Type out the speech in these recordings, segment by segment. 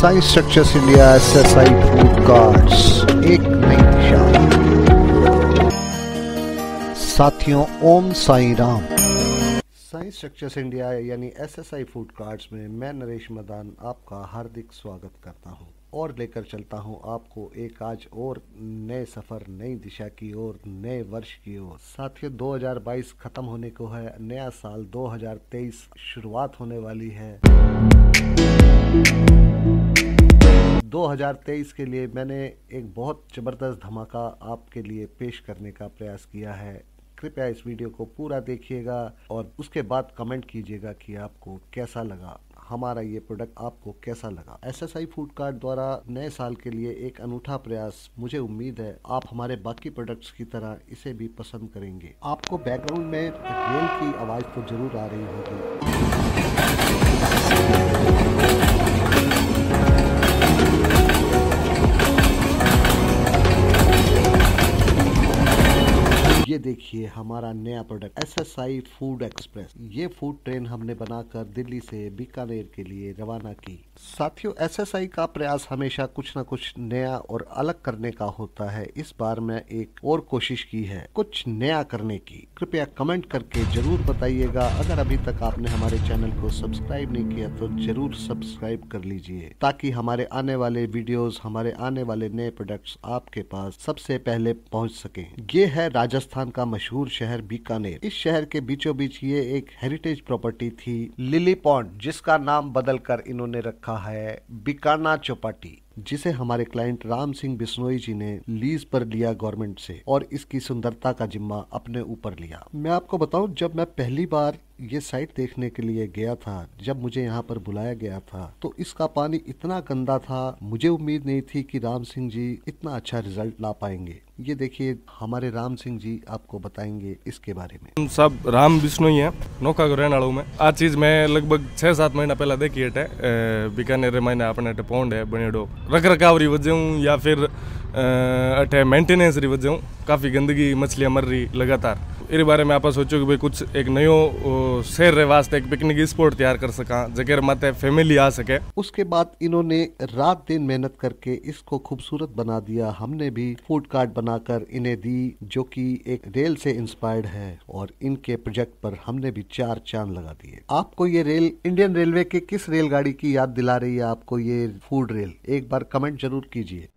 Science structures India S S I food cards एक नई दिशा साथियों Om Sai Ram science structures India यानी S S I food cards में मैं नरेश मदान आपका हार्दिक स्वागत करता हूं और लेकर चलता हूं आपको एक आज और नए सफ़र नई दिशा की ओर नए वर्ष की ओर साथियों 2022 ख़त्म होने को है नया साल 2023 शुरुआत होने वाली है 2023 के लिए मैंने एक बहुत ज़बरदस्त धमाका आपके लिए पेश करने का प्रयास किया है कृपया इस वीडियो को पूरा देखिएगा और उसके बाद कमेंट कीजिएगा कि आपको कैसा लगा हमारा ये प्रोडक्ट आपको कैसा लगा S S I food card द्वारा नए साल के लिए एक अनूठा प्रयास मुझे उम्मीद है आप हमारे बाकी प्रोडक्ट्स की तरह इसे भी पसंद करेंगे आपको बैकग्राउंड में रेल की आवाज़ तो जरूर आ रही होगी Bye. ये देखिए हमारा नया product S S I food express ये फूड ट्रेन हमने बनाकर दिल्ली से बीकानेर के लिए रवाना की साथियों एस एस आई का प्रयास हमेशा कुछ ना कुछ नया और अलग करने का होता है इस बार मैं एक और कोशिश की है कुछ नया करने की कृपया कमेंट करके जरूर बताइएगा अगर अभी तक आपने हमारे चैनल को सब्सक्राइब नहीं किया तो जरूर सब्सक्राइब कर लीजिए ताकि हमारे आने वाले वीडियोस हमारे आने वाले नए प्रोडक्ट्स आपके पास सबसे पहले पहुंच सके ये है राजस्थान राजस्थान का मशहूर शहर बीकानेर इस शहर के बीचों बीच ये एक हेरिटेज प्रॉपर्टी थी लिली पॉन्ड जिसका नाम बदलकर इन्होंने रखा है बीकाना चौपाटी जिसे हमारे क्लाइंट राम सिंह बिश्नोई जी ने लीज पर लिया गवर्नमेंट से और इसकी सुंदरता का जिम्मा अपने ऊपर लिया मैं आपको बताऊं जब मैं पहली बार ये साइट देखने के लिए गया था जब मुझे यहाँ पर बुलाया गया था तो इसका पानी इतना गंदा था मुझे उम्मीद नहीं थी कि राम सिंह जी इतना अच्छा रिजल्ट ला पाएंगे ये देखिए हमारे राम सिंह जी आपको बताएंगे इसके बारे में हम सब राम विष्णु ही नौका को रहने में आज चीज मैं लगभग छह सात महीना पहला देखी है बीकानेर मैंने अपने पौंड है बनेडो रख रखाव रिवजें या फिर अठे मेंटेनेंस रिवजें काफ़ी गंदगी मछलियाँ मर रही लगातार इरे बारे में आप सोचो कि भाई कुछ एक नयो शहर वास्ते एक पिकनिक स्पॉट तैयार कर सका जगह माते फैमिली आ सके उसके बाद इन्होंने रात दिन मेहनत करके इसको खूबसूरत बना दिया हमने भी फूड कार्ड बनाकर इन्हें दी जो कि एक रेल से इंस्पायर्ड है और इनके प्रोजेक्ट पर हमने भी चार चांद लगा दिए आपको ये रेल इंडियन रेलवे के किस रेलगाड़ी की याद दिला रही है आपको ये फूड रेल एक बार कमेंट जरूर कीजिए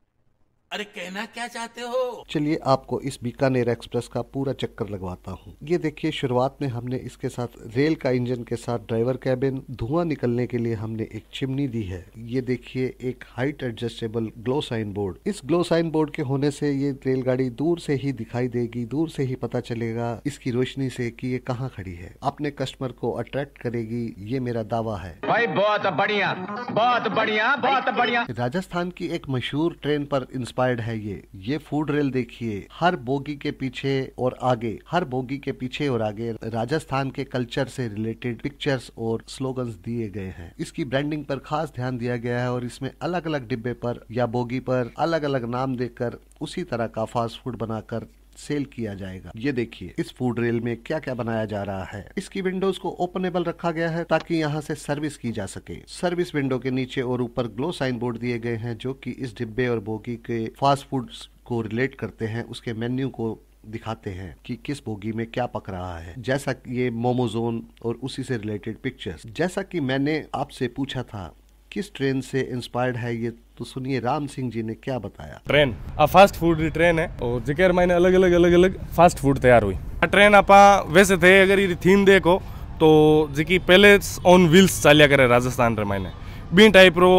अरे कहना क्या चाहते हो चलिए आपको इस बीकानेर एक्सप्रेस का पूरा चक्कर लगवाता हूँ ये देखिए शुरुआत में हमने इसके साथ रेल का इंजन के साथ ड्राइवर कैबिन धुआं निकलने के लिए हमने एक चिमनी दी है ये देखिए एक height adjustable glow sign board इस ग्लो साइन बोर्ड के होने से ये रेलगाड़ी दूर से ही दिखाई देगी दूर से ही पता चलेगा इसकी रोशनी से कि ये कहाँ खड़ी है अपने कस्टमर को अट्रैक्ट करेगी ये मेरा दावा है भाई बहुत बढ़िया बहुत बढ़िया बहुत बढ़िया राजस्थान की एक मशहूर ट्रेन पर इंस्पायर इंस्पायर्ड है ये ये फूड रेल देखिए हर बोगी के पीछे और आगे हर बोगी के पीछे और आगे राजस्थान के कल्चर से रिलेटेड पिक्चर्स और स्लोगन्स दिए गए हैं इसकी ब्रांडिंग पर खास ध्यान दिया गया है और इसमें अलग अलग डिब्बे पर या बोगी पर अलग अलग नाम देकर उसी तरह का फास्ट फूड बनाकर सेल किया जाएगा ये देखिए इस फूड रेल में क्या क्या बनाया जा रहा है इसकी विंडोज को ओपनेबल रखा गया है ताकि यहाँ से सर्विस की जा सके सर्विस विंडो के नीचे और ऊपर ग्लो साइन बोर्ड दिए गए हैं जो कि इस डिब्बे और बोगी के फास्ट फूड को रिलेट करते हैं उसके मेन्यू को दिखाते हैं कि किस बोगी में क्या पक रहा है जैसा ये मोमोजोन और उसी से रिलेटेड पिक्चर्स जैसा कि मैंने आपसे पूछा था किस ट्रेन से इंस्पायर्ड है ये तो सुनिए राम सिंह जी ने क्या बताया ट्रेन आ फास्ट फूड ट्रेन है और जिकेर मैंने अलग अलग अलग अलग फास्ट फूड तैयार हुई ट्रेन आप वैसे थे अगर ये थीम देखो तो जिकी पहले ऑन व्हील्स चालिया करे राजस्थान रे मैंने बी टाइप रो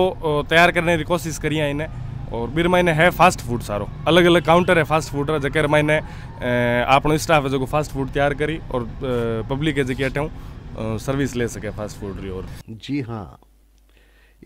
तैयार करने की कोशिश करी है इन्हें और बिर मैंने है फास्ट फूड सारो अलग अलग काउंटर है फास्ट फूड रहा जगह मैंने अपनो स्टाफ है जो फास्ट फूड तैयार करी और पब्लिक है जी अठे सर्विस ले सके फास्ट फूड री और जी हाँ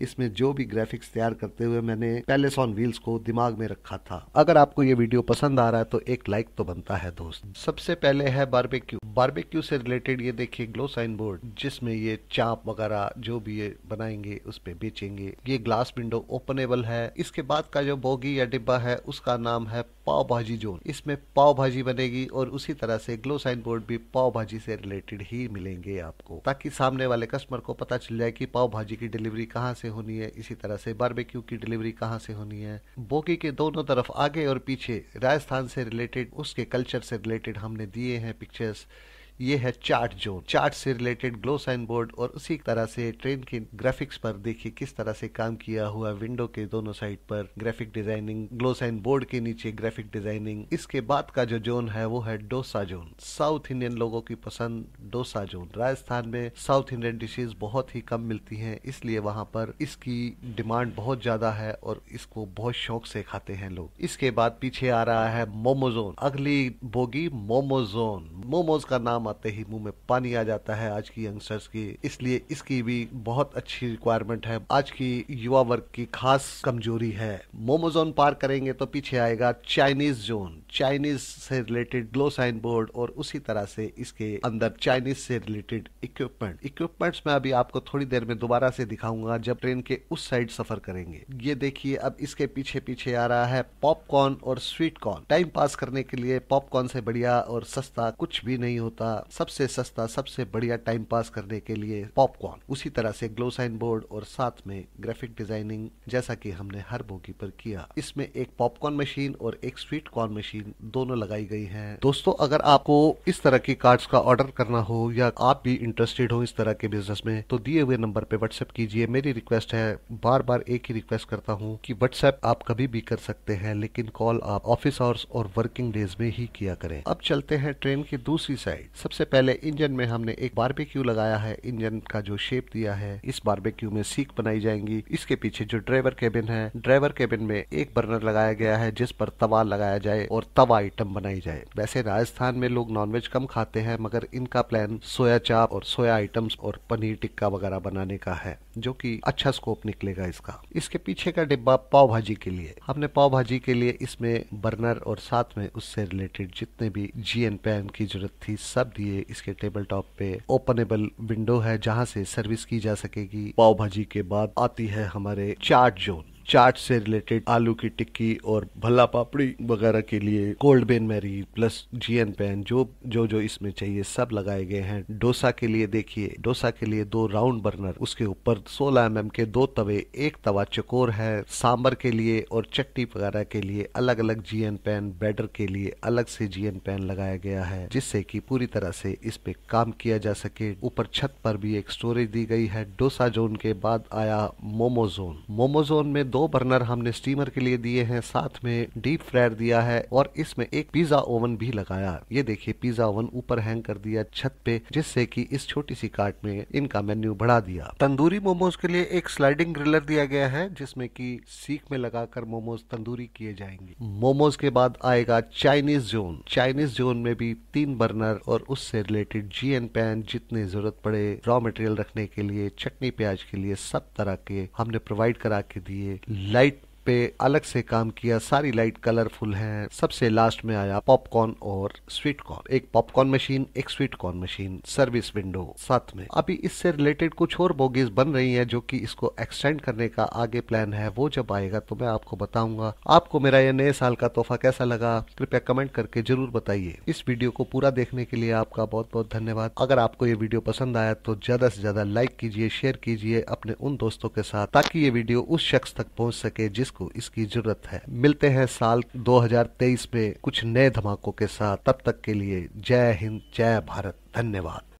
इसमें जो भी ग्राफिक्स तैयार करते हुए मैंने पैलेस ऑन व्हील्स को दिमाग में रखा था अगर आपको ये वीडियो पसंद आ रहा है तो एक लाइक तो बनता है दोस्त सबसे पहले है बारबेक्यू बारबेक्यू से रिलेटेड ये देखिए ग्लो साइन बोर्ड जिसमें ये चाप वगैरह जो भी ये बनाएंगे उस पर बेचेंगे ये ग्लास विंडो ओपनेबल है इसके बाद का जो बोगी या डिब्बा है उसका नाम है पाव भाजी जोन इसमें पाव भाजी बनेगी और उसी तरह से ग्लो साइन बोर्ड भी पाव भाजी से रिलेटेड ही मिलेंगे आपको ताकि सामने वाले कस्टमर को पता चल जाए कि पाव भाजी की डिलीवरी कहाँ से से होनी है इसी तरह से बारबेक्यू की डिलीवरी कहाँ से होनी है बोगी के दोनों तरफ आगे और पीछे राजस्थान से रिलेटेड उसके कल्चर से रिलेटेड हमने दिए हैं पिक्चर्स ये है चार्ट जोन चार्ट से रिलेटेड ग्लो साइन बोर्ड और उसी तरह से ट्रेन के ग्राफिक्स पर देखिए किस तरह से काम किया हुआ विंडो के दोनों साइड पर graphic designing glow sign board के नीचे ग्राफिक डिजाइनिंग इसके बाद का जो जोन है वो है डोसा जोन साउथ इंडियन लोगों की पसंद डोसा जोन राजस्थान में साउथ इंडियन डिशेज बहुत ही कम मिलती है इसलिए वहाँ पर इसकी डिमांड बहुत ज्यादा है और इसको बहुत शौक से खाते हैं लोग इसके बाद पीछे आ रहा है मोमोजोन अगली बोगी मोमोजोन मोमोज का नाम आते ही मुंह में पानी आ जाता है आज की यंगस्टर्स की इसलिए इसकी भी बहुत अच्छी रिक्वायरमेंट है आज की युवा वर्ग की खास कमजोरी है मोमो जोन पार करेंगे तो पीछे आएगा चाइनीज जोन चाइनीज से रिलेटेड ग्लो साइन बोर्ड और उसी तरह से इसके अंदर चाइनीज से रिलेटेड इक्विपमेंट इक्विपमेंट्स में अभी आपको थोड़ी देर में दोबारा से दिखाऊंगा जब ट्रेन के उस साइड सफर करेंगे ये देखिए अब इसके पीछे पीछे आ रहा है पॉपकॉर्न और स्वीट कॉर्न टाइम पास करने के लिए पॉपकॉर्न से बढ़िया और सस्ता कुछ भी नहीं होता सबसे सस्ता सबसे बढ़िया टाइम पास करने के लिए पॉपकॉर्न उसी तरह से ग्लो साइन बोर्ड और साथ में ग्राफिक डिजाइनिंग जैसा की हमने हर बोगी पर किया इसमें एक पॉपकॉर्न मशीन और एक स्वीट कॉर्न मशीन मशीन दोनों लगाई गई है दोस्तों अगर आपको इस तरह की कार्ड्स का ऑर्डर करना हो या आप भी इंटरेस्टेड हो इस तरह के बिजनेस में तो दिए हुए नंबर पे व्हाट्सएप कीजिए मेरी रिक्वेस्ट है बार बार एक ही रिक्वेस्ट करता हूँ कि व्हाट्सएप आप कभी भी कर सकते हैं लेकिन कॉल आप ऑफिस आवर्स और वर्किंग डेज में ही किया करें अब चलते हैं ट्रेन की दूसरी साइड सबसे पहले इंजन में हमने एक बारबेक्यू लगाया है इंजन का जो शेप दिया है इस बारबेक्यू में सीख बनाई जाएंगी इसके पीछे जो ड्राइवर केबिन है ड्राइवर केबिन में एक बर्नर लगाया गया है जिस पर तवा लगाया जाए और तवा आइटम बनाई जाए वैसे राजस्थान में लोग नॉनवेज कम खाते हैं मगर इनका प्लान सोया चाप और सोया आइटम्स और पनीर टिक्का वगैरह बनाने का है जो कि अच्छा स्कोप निकलेगा इसका इसके पीछे का डिब्बा पाव भाजी के लिए हमने पाव भाजी के लिए इसमें बर्नर और साथ में उससे रिलेटेड जितने भी जी एन पैन की जरूरत थी सब दिए इसके टेबल टॉप पे ओपनेबल विंडो है जहाँ से सर्विस की जा सकेगी पाव भाजी के बाद आती है हमारे चार्ट जोन चाट से रिलेटेड आलू की टिक्की और भल्ला पापड़ी वगैरह के लिए cold bain marie plus GN pan जो जो जो इसमें चाहिए सब लगाए गए हैं डोसा के लिए देखिए डोसा के लिए दो राउंड बर्नर उसके ऊपर 16 एम के दो तवे एक तवा चकोर है सांबर के लिए और चट्टी वगैरह के लिए अलग अलग जी एन पैन ब्रेडर के लिए अलग से जी एन पैन लगाया गया है जिससे की पूरी तरह से इस पे काम किया जा सके ऊपर छत पर भी एक स्टोरेज दी गई है डोसा जोन के बाद आया मोमो जोन मोमो जोन में दो दो बर्नर हमने स्टीमर के लिए दिए हैं साथ में डीप फ्रायर दिया है और इसमें एक पिज्जा ओवन भी लगाया ये देखिए पिज्जा ओवन ऊपर हैंग कर दिया छत पे जिससे कि इस छोटी सी कार्ट में इनका मेन्यू बढ़ा दिया तंदूरी मोमोज के लिए एक स्लाइडिंग ग्रिलर दिया गया है जिसमे की सीख में लगाकर मोमोज तंदूरी किए जाएंगे मोमोज के बाद आएगा चाइनीज जोन चाइनीज जोन में भी तीन बर्नर और उससे रिलेटेड जी एन पैन जितने जरूरत पड़े रॉ मटेरियल रखने के लिए चटनी प्याज के लिए सब तरह के हमने प्रोवाइड करा के दिए light पे अलग से काम किया सारी लाइट कलरफुल है सबसे लास्ट में आया पॉपकॉर्न और स्वीट कॉर्न एक पॉपकॉर्न मशीन एक sweet corn machine service window साथ में अभी इससे रिलेटेड कुछ और बोगीज बन रही है जो की इसको एक्सटेंड करने का आगे प्लान है वो जब आएगा तो मैं आपको बताऊंगा आपको मेरा यह नए साल का तोहफा कैसा लगा कृपया कमेंट करके जरूर बताइए इस वीडियो को पूरा देखने के लिए आपका बहुत बहुत धन्यवाद अगर आपको ये वीडियो पसंद आया तो ज्यादा से ज्यादा लाइक कीजिए शेयर कीजिए अपने उन दोस्तों के साथ ताकि ये वीडियो उस शख्स तक पहुंच सके जिसको को इसकी जरूरत है मिलते हैं साल 2023 में कुछ नए धमाकों के साथ तब तक के लिए जय हिंद जय भारत धन्यवाद